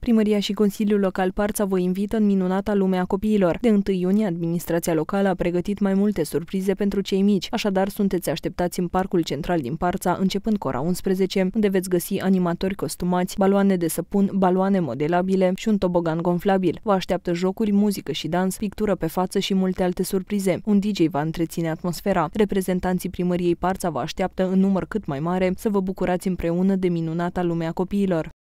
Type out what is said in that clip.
Primăria și Consiliul Local Parța vă invită în minunata a copiilor. De 1 iunie, administrația locală a pregătit mai multe surprize pentru cei mici, așadar sunteți așteptați în Parcul Central din Parța, începând cu ora 11, unde veți găsi animatori costumați, baloane de săpun, baloane modelabile și un tobogan gonflabil. Vă așteaptă jocuri, muzică și dans, pictură pe față și multe alte surprize. Un DJ va întreține atmosfera. Reprezentanții primăriei Parța vă așteaptă în număr cât mai mare să vă bucurați împreună de minunata lumea copiilor.